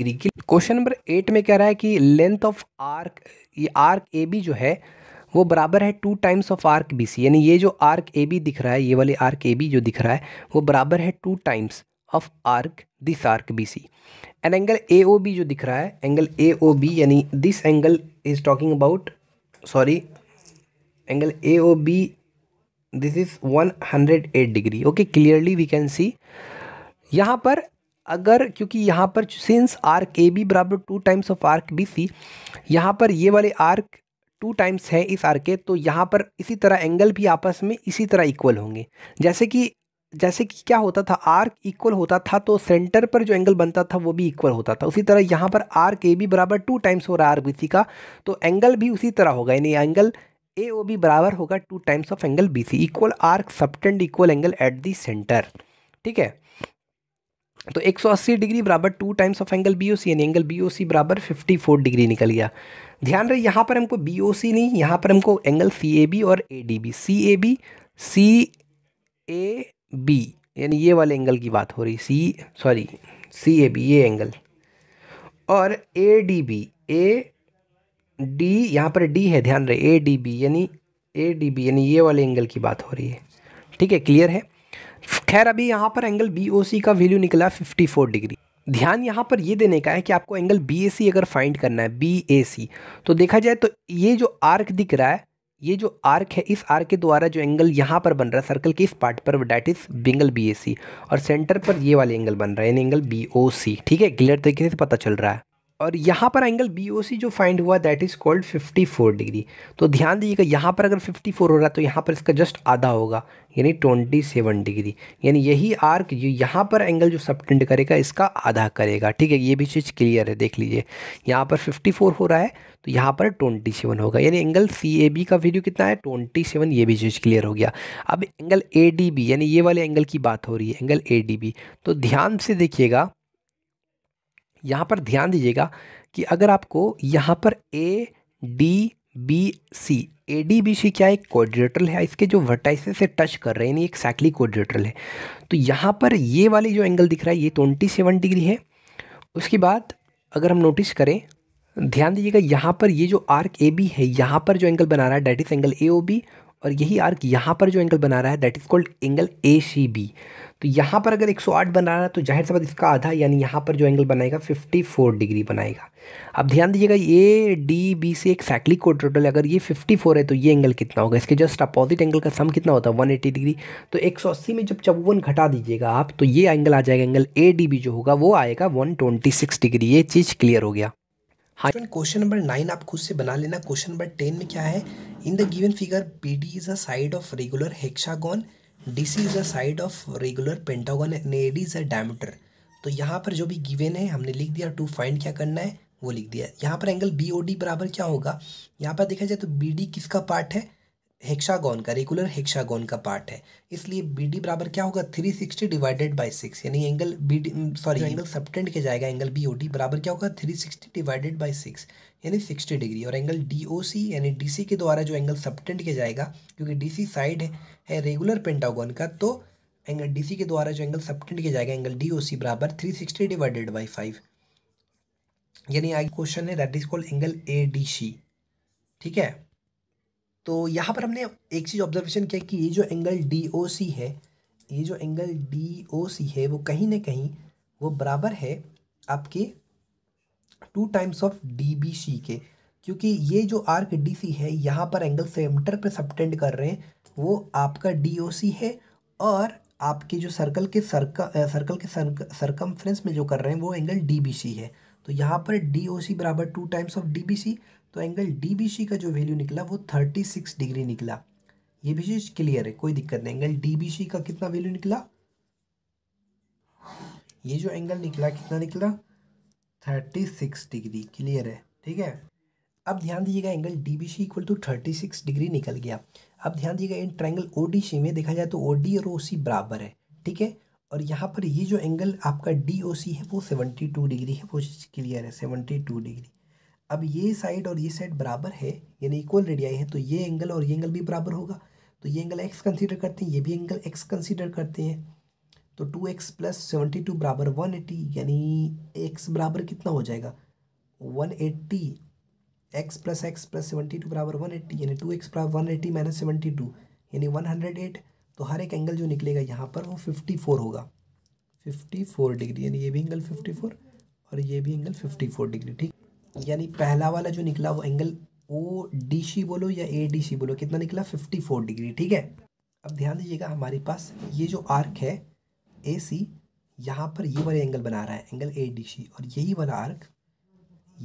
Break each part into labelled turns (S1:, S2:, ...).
S1: degree की question number eight में कह रहा है कि लेंथ ऑफ आर्क ये आर्क ए बी जो है वो बराबर है two times of arc B C यानी ये जो आर्क ए बी दिख रहा है ये वाले आर्क ए बी जो दिख रहा है वो बराबर है two times of arc this arc B C and angle A O B जो दिख रहा है एंगल ए ओ बी यानी this angle is talking about sorry angle A O B this is one hundred eight degree okay clearly we can see यहाँ पर अगर क्योंकि यहाँ पर सिंस आर्क ए बी बराबर two times of arc B C यहाँ पर ये वाले आर्क टू टाइम्स है इस आर्क के तो यहाँ पर इसी तरह एंगल भी आपस में इसी तरह इक्वल होंगे जैसे कि जैसे कि क्या होता था आर्क इक्वल होता था तो सेंटर पर जो एंगल बनता था वो भी इक्वल होता था उसी तरह यहाँ पर आर्क ए बी बराबर टू टाइम्स हो रहा है आर बी सी का तो एंगल भी उसी तरह होगा यानी एंगल ए ओ बी बराबर होगा two times of angle B C equal arc subtend equal angle at the centre ठीक है तो 180 डिग्री बराबर two times of angle B O C यानी एंगल बी ओ सी बराबर 54 डिग्री निकल गया ध्यान रहे यहाँ पर हमको बी ओ सी नहीं यहाँ पर हमको एंगल सी ए बी और A D B C A B C A B यानी ये वाले एंगल की बात हो रही C sorry C A B ये एंगल और A D B A D यहाँ पर डी है ध्यान रहे ए डी बी यानी ए डी बी यानी ये वाले एंगल की बात हो रही है ठीक है क्लियर है खैर अभी यहाँ पर एंगल बी का वैल्यू निकला 54 डिग्री ध्यान यहाँ पर ये देने का है कि आपको एंगल बी अगर फाइंड करना है बी तो देखा जाए तो ये जो आर्क दिख रहा है ये जो आर्क है इस आर्क के द्वारा जो एंगल यहाँ पर बन रहा है सर्कल के इस पार्ट पर डैट इज बिंगल बी और सेंटर पर ये वाले एंगल बन रहा है यानी एंगल बी ठीक है क्लियर तरीके से पता चल रहा है और यहाँ पर एंगल बी ओ सी जो फाइंड हुआ दैट इज़ कॉल्ड 54 डिग्री तो ध्यान दीजिएगा यहाँ पर अगर 54 हो रहा है तो यहाँ पर इसका जस्ट आधा होगा यानी 27 डिग्री यानी यही आर्क जो यहाँ पर एंगल जो सबटेंड करेगा इसका आधा करेगा ठीक है ये भी चीज़ क्लियर है देख लीजिए यहाँ पर 54 हो रहा है तो यहाँ पर 27 होगा यानी एंगल सी ए बी का वैल्यू कितना है ट्वेंटी ये भी चीज़ क्लियर हो गया अब एंगल ए डी बी यानी ये वाले एंगल की बात हो रही है एंगल ए डी बी तो ध्यान से देखिएगा यहाँ पर ध्यान दीजिएगा कि अगर आपको यहाँ पर A D B C A D B C क्या एक कोर्डिनेटर है इसके जो वर्टाइसेस से टच कर रहे हैं यानी एक्सैक्टली कोर्डिनेटर है तो यहाँ पर ये वाली जो एंगल दिख रहा है ये ट्वेंटी तो सेवन डिग्री है उसके बाद अगर हम नोटिस करें ध्यान दीजिएगा यहाँ पर ये जो आर्क ए बी है यहाँ पर जो एंगल बना रहा है डेट इस एंगल ए ओ बी और यही आर्क यहाँ पर जो एंगल बना रहा है that is called angle A C B तो यहाँ पर अगर 108 बना रहा है तो जाहिर सी बात इसका आधा यानी यहाँ पर जो एंगल बनाएगा 54 डिग्री बनाएगा अब ध्यान दीजिएगा ए डी बी से एक को टोटल अगर ये 54 है तो ये एंगल कितना होगा इसके जस्ट अपोजिट एंगल का सम कितना होता है 180 डिग्री तो 180 में जब चौवन घटा दीजिएगा आप तो ये एंगल आ जाएगा एंगल ए जो होगा वो आएगा वन डिग्री ये चीज़ क्लियर हो गया हाँ फ्रेंड क्वेश्चन नंबर नाइन आप खुद से बना लेना क्वेश्चन नंबर टेन में क्या है in the given figure B D is a side of regular hexagon D C is a side of regular pentagon and A D is a diameter तो यहाँ पर जो भी गिवन है हमने लिख दिया टू फाइंड क्या करना है वो लिख दिया यहाँ पर एंगल बी ओ डी बराबर क्या होगा यहाँ पर देखा जाए तो बी डी किसका पार्ट है हेक्सागोन का रेगुलर हेक्सागोन का पार्ट है इसलिए बी डी बराबर क्या होगा three sixty divided by six यानी angle B D sorry angle subtend के जाएगा एंगल बी ओ डी बराबर क्या होगा three sixty divided by six यानी सिक्सटी डिग्री और एंगल डी ओ सी यानी डी सी के द्वारा जो एंगल सप्टेंट के जाएगा क्योंकि डी सी साइड है रेगुलर पेंटागोन का तो एंगल डी सी के द्वारा जो एंगल सप्टेंट के जाएगा एंगल डी ओ सी बराबर three sixty divided by five यानी आगे क्वेश्चन है that is called angle A D C ठीक है तो यहाँ पर हमने एक चीज़ ऑब्जर्वेशन किया कि ये जो एंगल डी ओ सी है ये जो एंगल डी ओ सी है वो कहीं ना कहीं वो बराबर है आपके two times of D B C के क्योंकि ये जो आर्क डी सी है यहाँ पर एंगल सेंटर पर सबटेंड कर रहे हैं वो आपका डी ओ सी है और आपके जो सर्कल के सर्कल सर्कल के सर्कम फ्रेंस में जो कर रहे हैं वो एंगल डी बी सी है तो यहाँ पर डी ओ सी बराबर two times of D B C तो एंगल डी बी सी का जो वैल्यू निकला वो थर्टी सिक्स डिग्री निकला ये भी चीज़ क्लियर है कोई दिक्कत नहीं एंगल डी बी सी का कितना वैल्यू निकला ये जो एंगल निकला कितना निकला थर्टी सिक्स डिग्री क्लियर है ठीक है अब ध्यान दीजिएगा angle D B C equal to thirty six degree निकल गया अब ध्यान दीजिएगा in triangle O D C में देखा जाए तो ओ डी और ओ सी बराबर है ठीक है और यहाँ पर ये जो एंगल आपका डी ओ सी है वो सेवेंटी टू डिग्री है वो क्लियर है सेवेंटी टू डिग्री अब ये साइड और ये साइड बराबर है यानी इक्वल रेडियाई है तो ये एंगल और ये एंगल भी बराबर होगा तो ये एंगल एक्स कंसीडर करते हैं ये भी एंगल एक्स कंसीडर करते हैं तो two x plus seventy two बराबर वन एटी यानी एक्स बराबर कितना हो जाएगा one eighty x plus x plus seventy two बराबर वन एट्टी यानी two x plus one eighty minus seventy two यानी वन हंड्रेड एट तो हर एक एंगल जो निकलेगा यहाँ पर वो फिफ्टी फोर होगा फिफ्टी फोर डिग्री यानी ये भी एंगल फिफ्टी फोर और ये भी एंगल फिफ्टी फोर डिग्री ठीक यानी पहला वाला जो निकला वो एंगल ओ डी सी बोलो या ए डी सी बोलो कितना निकला फिफ्टी फोर डिग्री ठीक है अब ध्यान दीजिएगा हमारे पास ये जो आर्क है ए सी यहाँ पर ये वाला एंगल बना रहा है एंगल ए डी सी और यही वाला आर्क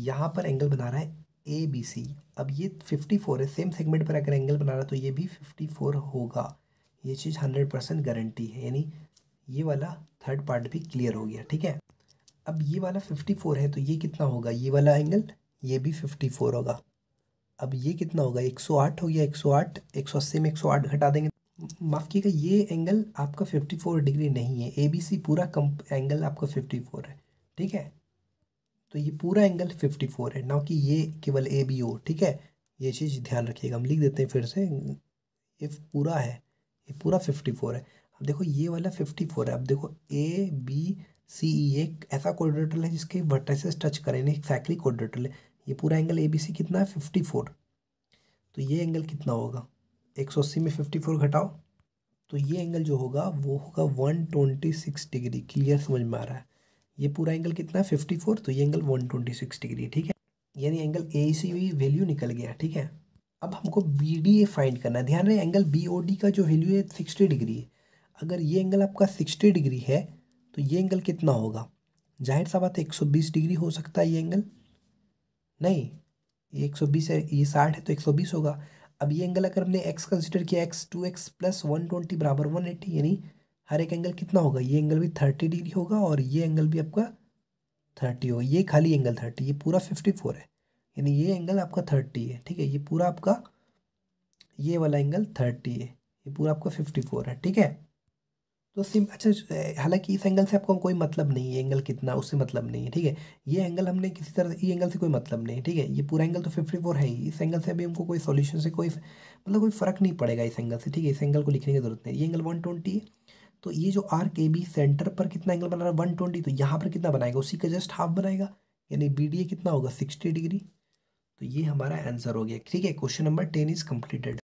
S1: यहाँ पर एंगल बना रहा है ए बी सी अब ये फिफ्टी फोर है सेम सेगमेंट पर अगर एंगल बना रहा है तो ये भी फिफ्टी फोर होगा ये चीज़ हंड्रेड परसेंट गारंटी है यानी ये वाला थर्ड पार्ट भी क्लियर हो गया ठीक है अब ये वाला फिफ्टी फोर है तो ये कितना होगा ये वाला एंगल ये भी फिफ्टी फोर होगा अब ये कितना होगा एक सौ आठ हो गया एक सौ आठ एक सौ अस्सी में एक सौ आठ घटा देंगे माफ़ कीजिएगा ये एंगल आपका फिफ्टी फोर डिग्री नहीं है ए बी सी पूरा कम एंगल आपका फिफ्टी फोर है ठीक है तो ये पूरा एंगल फिफ्टी फोर है ना कि ये केवल ए बी ओ ठीक है ये चीज़ ध्यान रखिएगा हम लिख देते हैं फिर से ये पूरा है ये पूरा फिफ्टी फोर है अब देखो ये वाला फिफ्टी फोर है अब देखो ए बी सी ई एक ऐसा कोर्डिनेटल है जिसके वर्टाइसेस टच करें एक फैक्ट्री कोर्डिनेटल है ये पूरा एंगल ए बी सी कितना है फिफ्टी फोर तो ये एंगल कितना होगा एक सौ अस्सी में फिफ्टी फोर घटाओ तो ये एंगल जो होगा वो होगा one twenty six degree clear समझ में आ रहा है ये पूरा एंगल कितना है फिफ्टी फोर तो ये angle one twenty six degree ठीक है यानी एंगल ए सी वैल्यू निकल गया ठीक है अब हमको बी डी ए फाइंड करना है ध्यान रहे एंगल बी ओ डी का जो वैल्यू है सिक्सटी डिग्री है अगर ये एंगल आपका सिक्सटी डिग्री है तो ये एंगल कितना होगा जाहिर सा बात है एक सौ बीस डिग्री हो सकता है ये एंगल नहीं ये एक सौ बीस है ये साठ है तो एक सौ बीस होगा अब ये एंगल अगर हमने एक्स कंसिडर किया x two x plus one twenty बराबर वन एट्टी यानी हर एक एंगल कितना होगा ये एंगल भी थर्टी डिग्री होगा और ये एंगल भी आपका थर्टी होगा ये खाली एंगल थर्टी ये पूरा फिफ्टी फोर है यानी ये एंगल आपका थर्टी है ठीक है ये पूरा आपका ये वाला एंगल थर्टी है ये पूरा आपका फिफ्टी फोर है ठीक है तो सिम अच्छा हालांकि इस एंगल से आपको कोई मतलब नहीं है एंगल कितना उससे मतलब नहीं है ठीक है ये एंगल हमने किसी तरह ये एंगल से कोई मतलब नहीं है ठीक है ये पूरा एंगल तो फिफ्टी फोर है ही इस एंगल से अभी हमको कोई सॉल्यूशन से कोई मतलब कोई फ़र्क नहीं पड़ेगा इस एंगल से ठीक है इस एंगल को लिखने की जरूरत नहीं ये एंगल वन ट्वेंटी है तो ये जो आर के बी सेंटर पर कितना एंगल बना रहा है वन ट्वेंटी तो यहाँ पर कितना बनाएगा उसी का जस्ट हाफ बनाएगा यानी बी डी ए कितना होगा सिक्सटी डिग्री तो ये हमारा आंसर हो गया ठीक है question number ten is completed